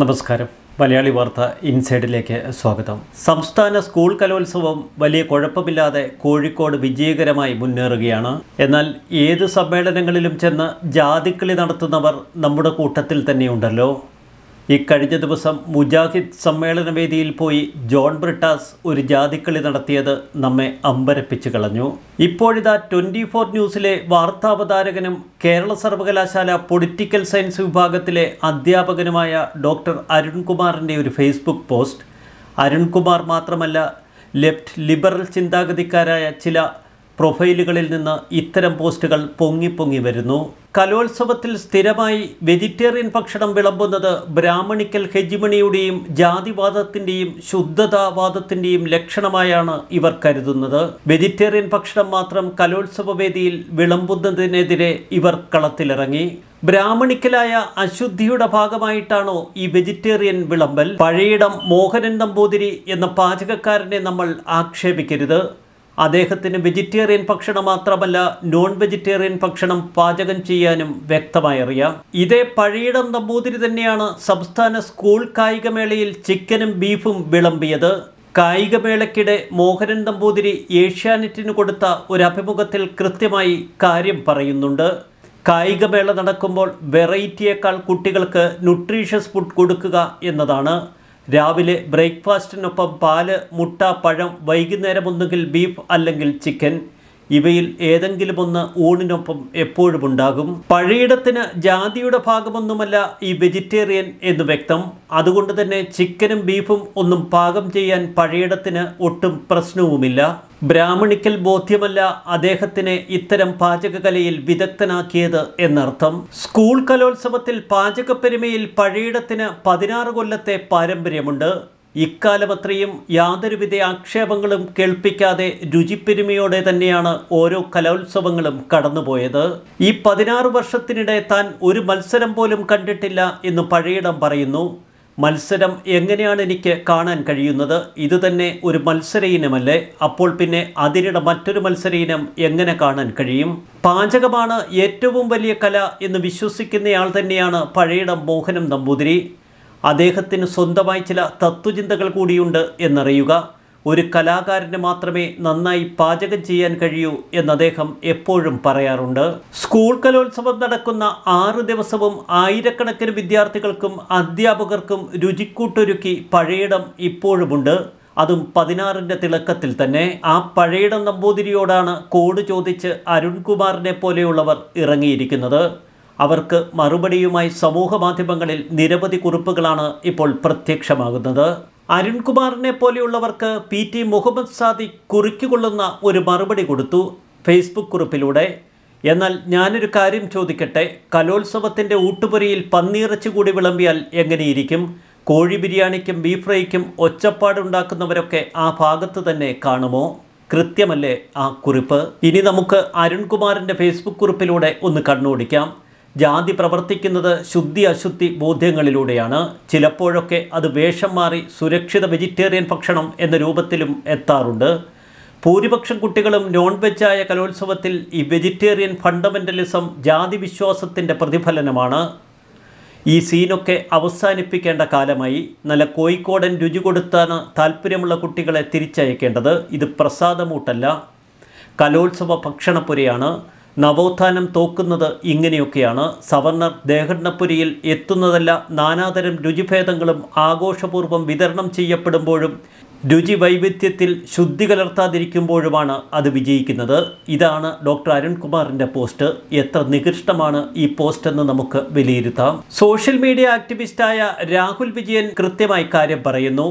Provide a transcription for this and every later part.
നമസ്കാരം മലയാളി വാർത്ത ഇൻസൈഡിലേക്ക് സ്വാഗതം സംസ്ഥാന സ്കൂൾ കലോത്സവം വലിയ കുഴപ്പമില്ലാതെ കോഴിക്കോട് വിജയകരമായി മുന്നേറുകയാണ് എന്നാൽ ഏത് സമ്മേളനങ്ങളിലും ചെന്ന് ജാതിക്കളി നടത്തുന്നവർ നമ്മുടെ കൂട്ടത്തിൽ തന്നെയുണ്ടല്ലോ ഇക്കഴിഞ്ഞ ദിവസം മുജാഹിദ് സമ്മേളന വേദിയിൽ പോയി ജോൺ ബ്രിട്ടാസ് ഒരു ജാതിക്കളി നടത്തിയത് നമ്മെ അമ്പരപ്പിച്ചു കളഞ്ഞു ഇപ്പോഴിതാ ട്വൻറ്റി ഫോർ ന്യൂസിലെ വാർത്താവതാരകനും കേരള സർവകലാശാല പൊളിറ്റിക്കൽ സയൻസ് വിഭാഗത്തിലെ അധ്യാപകനുമായ ഡോക്ടർ അരുൺകുമാറിൻ്റെ ഒരു ഫേസ്ബുക്ക് പോസ്റ്റ് അരുൺകുമാർ മാത്രമല്ല ലെഫ്റ്റ് ലിബറൽ ചിന്താഗതിക്കാരായ ചില പ്രൊഫൈലുകളിൽ നിന്ന് ഇത്തരം പോസ്റ്റുകൾ പൊങ്ങി പൊങ്ങി വരുന്നു കലോത്സവത്തിൽ സ്ഥിരമായി വെജിറ്റേറിയൻ ഭക്ഷണം വിളമ്പുന്നത് ബ്രാഹ്മണിക്കൽ ഹെജിമണിയുടെയും ജാതിവാദത്തിൻ്റെയും ശുദ്ധതാവാദത്തിൻ്റെയും ലക്ഷണമായാണ് ഇവർ കരുതുന്നത് വെജിറ്റേറിയൻ ഭക്ഷണം മാത്രം കലോത്സവ വേദിയിൽ വിളമ്പുന്നതിനെതിരെ ഇവർ കളത്തിലിറങ്ങി ബ്രാഹ്മണിക്കലായ അശുദ്ധിയുടെ ഭാഗമായിട്ടാണോ ഈ വെജിറ്റേറിയൻ വിളമ്പൽ പഴയിടം മോഹനൻ നമ്പൂതിരി എന്ന പാചകക്കാരനെ നമ്മൾ ആക്ഷേപിക്കരുത് അദ്ദേഹത്തിന് വെജിറ്റേറിയൻ ഭക്ഷണം മാത്രമല്ല നോൺ വെജിറ്റേറിയൻ ഭക്ഷണം പാചകം ചെയ്യാനും വ്യക്തമായി അറിയാം ഇതേ പഴയിടം നമ്പൂതിരി തന്നെയാണ് സംസ്ഥാന സ്കൂൾ കായികമേളയിൽ ചിക്കനും ബീഫും വിളമ്പിയത് കായികമേളയ്ക്കിടെ മോഹനൻ നമ്പൂതിരി ഏഷ്യാനെറ്റിന് കൊടുത്ത ഒരു അഭിമുഖത്തിൽ കൃത്യമായി കാര്യം പറയുന്നുണ്ട് കായികമേള നടക്കുമ്പോൾ വെറൈറ്റിയേക്കാൾ കുട്ടികൾക്ക് ന്യൂട്രീഷ്യസ് ഫുഡ് കൊടുക്കുക എന്നതാണ് രാവിലെ ബ്രേക്ക്ഫാസ്റ്റിനൊപ്പം പാല് മുട്ട പഴം വൈകുന്നേരം ഒന്നുകിൽ ബീഫ് അല്ലെങ്കിൽ ചിക്കൻ ഇവയിൽ ഒന്ന് ഊണിനൊപ്പം എപ്പോഴും ഉണ്ടാകും പഴയിടത്തിന് ജാതിയുടെ ഭാഗമൊന്നുമല്ല ഈ വെജിറ്റേറിയൻ എന്ന് വ്യക്തം അതുകൊണ്ട് തന്നെ ചിക്കനും ബീഫും ഒന്നും പാകം ചെയ്യാൻ പഴയിടത്തിന് ഒട്ടും പ്രശ്നവുമില്ല ബ്രാഹ്മണിക്കൽ ബോധ്യമല്ല അദ്ദേഹത്തിനെ ഇത്തരം പാചകകലയിൽ വിദഗ്ധനാക്കിയത് എന്നർത്ഥം സ്കൂൾ കലോത്സവത്തിൽ പാചകപ്പെരുമയിൽ പഴയിടത്തിന് പതിനാറ് കൊല്ലത്തെ പാരമ്പര്യമുണ്ട് ഇക്കാലമത്രയും യാതൊരുവിധ ആക്ഷേപങ്ങളും കേൾപ്പിക്കാതെ രുചിപ്പെരുമയോടെ തന്നെയാണ് ഓരോ കലോത്സവങ്ങളും കടന്നുപോയത് ഈ പതിനാറ് വർഷത്തിനിടെ താൻ ഒരു മത്സരം പോലും കണ്ടിട്ടില്ല എന്ന് പഴയിടം പറയുന്നു മത്സരം എങ്ങനെയാണ് എനിക്ക് കാണാൻ കഴിയുന്നത് ഇതുതന്നെ ഒരു മത്സര ഇനമല്ലേ അപ്പോൾ പിന്നെ അതിനിടെ മറ്റൊരു മത്സര ഇനം എങ്ങനെ കാണാൻ കഴിയും പാചകമാണ് ഏറ്റവും വലിയ കല എന്ന് വിശ്വസിക്കുന്നയാൾ തന്നെയാണ് പഴയിടം മോഹനം നമ്പൂതിരി അദ്ദേഹത്തിന് സ്വന്തമായി ചില തത്വചിന്തകൾ കൂടിയുണ്ട് എന്നറിയുക ഒരു കലാകാരന് മാത്രമേ നന്നായി പാചകം ചെയ്യാൻ കഴിയൂ എന്ന് അദ്ദേഹം എപ്പോഴും പറയാറുണ്ട് സ്കൂൾ കലോത്സവം നടക്കുന്ന ആറ് ദിവസവും ആയിരക്കണക്കിന് വിദ്യാർത്ഥികൾക്കും അധ്യാപകർക്കും രുചിക്കൂട്ടൊരുക്കി പഴയിടം ഇപ്പോഴുമുണ്ട് അതും പതിനാറിൻ്റെ തിളക്കത്തിൽ തന്നെ ആ പഴയിടം നമ്പൂതിരിയോടാണ് കോഡ് ചോദിച്ച് അരുൺകുമാറിനെ പോലെയുള്ളവർ ഇറങ്ങിയിരിക്കുന്നത് അവർക്ക് മറുപടിയുമായി സമൂഹമാധ്യമങ്ങളിൽ നിരവധി കുറിപ്പുകളാണ് ഇപ്പോൾ പ്രത്യക്ഷമാകുന്നത് അരുൺകുമാറിനെ പോലെയുള്ളവർക്ക് പി ടി മുഹമ്മദ് സാദിഖ് കുറിക്കുകൊള്ളുന്ന ഒരു മറുപടി കൊടുത്തു ഫേസ്ബുക്ക് കുറിപ്പിലൂടെ എന്നാൽ ഞാനൊരു കാര്യം ചോദിക്കട്ടെ കലോത്സവത്തിൻ്റെ ഊട്ടുപുരയിൽ പന്നിയിറച്ചി കൂടി വിളമ്പിയാൽ എങ്ങനെയിരിക്കും കോഴി ബിരിയാണിക്കും ബീഫ് ഫ്രൈക്കും ഒച്ചപ്പാടുണ്ടാക്കുന്നവരൊക്കെ ആ ഭാഗത്ത് തന്നെ കാണുമോ കൃത്യമല്ലേ ആ കുറിപ്പ് ഇനി നമുക്ക് അരുൺകുമാറിൻ്റെ ഫേസ്ബുക്ക് കുറിപ്പിലൂടെ ഒന്ന് കണ്ണുപിടിക്കാം ജാതി പ്രവർത്തിക്കുന്നത് ശുദ്ധി അശുദ്ധി ബോധ്യങ്ങളിലൂടെയാണ് ചിലപ്പോഴൊക്കെ അത് വേഷം മാറി സുരക്ഷിത വെജിറ്റേറിയൻ ഭക്ഷണം എന്ന രൂപത്തിലും എത്താറുണ്ട് ഭൂരിപക്ഷം കുട്ടികളും നോൺ വെജായ കലോത്സവത്തിൽ ഈ വെജിറ്റേറിയൻ ഫണ്ടമെൻ്റലിസം ജാതി വിശ്വാസത്തിൻ്റെ പ്രതിഫലനമാണ് ഈ സീനൊക്കെ അവസാനിപ്പിക്കേണ്ട കാലമായി നല്ല കോഴിക്കോടൻ രുചി കൊടുത്താണ് താല്പര്യമുള്ള കുട്ടികളെ തിരിച്ചയക്കേണ്ടത് ഇത് പ്രസാദമൂട്ടല്ല കലോത്സവ ഭക്ഷണപ്പുരയാണ് നവോത്ഥാനം തോക്കുന്നത് ഇങ്ങനെയൊക്കെയാണ് സവർണർ ദേഹണ്ണപ്പുരിയിൽ എത്തുന്നതല്ല നാനാതരം രുചിഭേദങ്ങളും ആഘോഷപൂർവ്വം വിതരണം ചെയ്യപ്പെടുമ്പോഴും രുചി വൈവിധ്യത്തിൽ ശുദ്ധി കലർത്താതിരിക്കുമ്പോഴുമാണ് അത് വിജയിക്കുന്നത് ഇതാണ് ഡോക്ടർ അരുൺകുമാറിൻ്റെ പോസ്റ്റ് എത്ര നികൃഷ്ടമാണ് ഈ പോസ്റ്റ് എന്ന് നമുക്ക് വിലയിരുത്താം സോഷ്യൽ മീഡിയ ആക്ടിവിസ്റ്റായ രാഹുൽ വിജയൻ കൃത്യമായി കാര്യം പറയുന്നു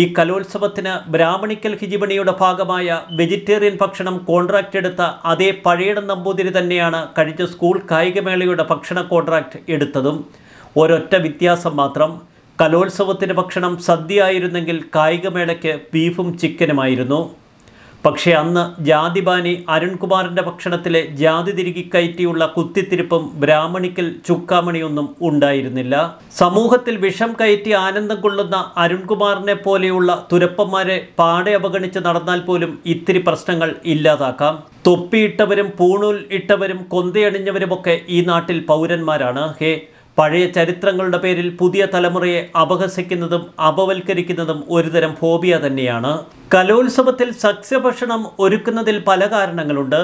ഈ കലോത്സവത്തിന് ബ്രാഹ്മണിക്കൽ ഹിജിബണിയുടെ ഭാഗമായ വെജിറ്റേറിയൻ ഭക്ഷണം കോൺട്രാക്റ്റ് എടുത്ത അതേ പഴയടം നമ്പൂതിരി തന്നെയാണ് കഴിഞ്ഞ സ്കൂൾ കായികമേളയുടെ ഭക്ഷണ കോൺട്രാക്റ്റ് എടുത്തതും ഒരൊറ്റ വ്യത്യാസം മാത്രം കലോത്സവത്തിന് ഭക്ഷണം സദ്യ ആയിരുന്നെങ്കിൽ കായികമേളയ്ക്ക് ബീഫും ചിക്കനുമായിരുന്നു പക്ഷേ അന്ന് ജാതിബാനി അരുൺകുമാറിൻ്റെ ഭക്ഷണത്തിലെ ജാതി തിരികി കയറ്റിയുള്ള കുത്തിത്തിരിപ്പും ബ്രാഹ്മണിക്കൽ ചുക്കാമണിയൊന്നും ഉണ്ടായിരുന്നില്ല സമൂഹത്തിൽ വിഷം കയറ്റി ആനന്ദം കൊള്ളുന്ന അരുൺകുമാറിനെ പോലെയുള്ള തുരപ്പന്മാരെ പാടെ അവഗണിച്ച് നടന്നാൽ പോലും ഇത്തിരി പ്രശ്നങ്ങൾ ഇല്ലാതാക്കാം തൊപ്പിയിട്ടവരും പൂണൂൽ ഇട്ടവരും കൊന്തയണിഞ്ഞവരുമൊക്കെ ഈ നാട്ടിൽ പൗരന്മാരാണ് ഹേ പഴയ ചരിത്രങ്ങളുടെ പേരിൽ പുതിയ തലമുറയെ അപഹസിക്കുന്നതും അപവൽക്കരിക്കുന്നതും ഒരുതരം ഫോബിയ തന്നെയാണ് കലോത്സവത്തിൽ സസ്യഭക്ഷണം ഒരുക്കുന്നതിൽ പല കാരണങ്ങളുണ്ട്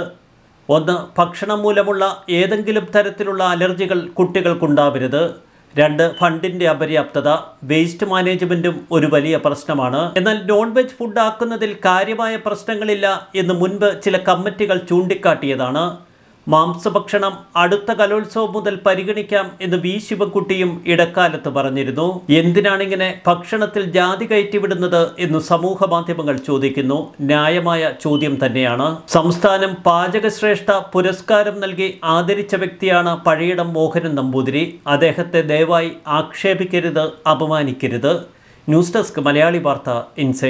ഒന്ന് ഭക്ഷണം മൂലമുള്ള ഏതെങ്കിലും തരത്തിലുള്ള അലർജികൾ കുട്ടികൾക്കുണ്ടാവരുത് രണ്ട് ഫണ്ടിൻ്റെ അപര്യാപ്തത വേസ്റ്റ് മാനേജ്മെൻറ്റും ഒരു വലിയ പ്രശ്നമാണ് എന്നാൽ നോൺ വെജ് ഫുഡ് ആക്കുന്നതിൽ കാര്യമായ പ്രശ്നങ്ങളില്ല എന്ന് മുൻപ് ചില കമ്മിറ്റികൾ ചൂണ്ടിക്കാട്ടിയതാണ് മാംസഭക്ഷണം അടുത്ത കലോത്സവം മുതൽ പരിഗണിക്കാം എന്ന് വി ശിവൻകുട്ടിയും ഇടക്കാലത്ത് പറഞ്ഞിരുന്നു എന്തിനാണിങ്ങനെ ഭക്ഷണത്തിൽ ജാതി കയറ്റിവിടുന്നത് എന്ന് സമൂഹ മാധ്യമങ്ങൾ ചോദിക്കുന്നു ന്യായമായ ചോദ്യം തന്നെയാണ് സംസ്ഥാനം പാചകശ്രേഷ്ഠ പുരസ്കാരം നൽകി ആദരിച്ച വ്യക്തിയാണ് പഴയിടം മോഹനൻ നമ്പൂതിരി അദ്ദേഹത്തെ ദയവായി ആക്ഷേപിക്കരുത് അപമാനിക്കരുത് ന്യൂസ് ഡെസ്ക് മലയാളി വാർത്ത ഇൻസൈഡ്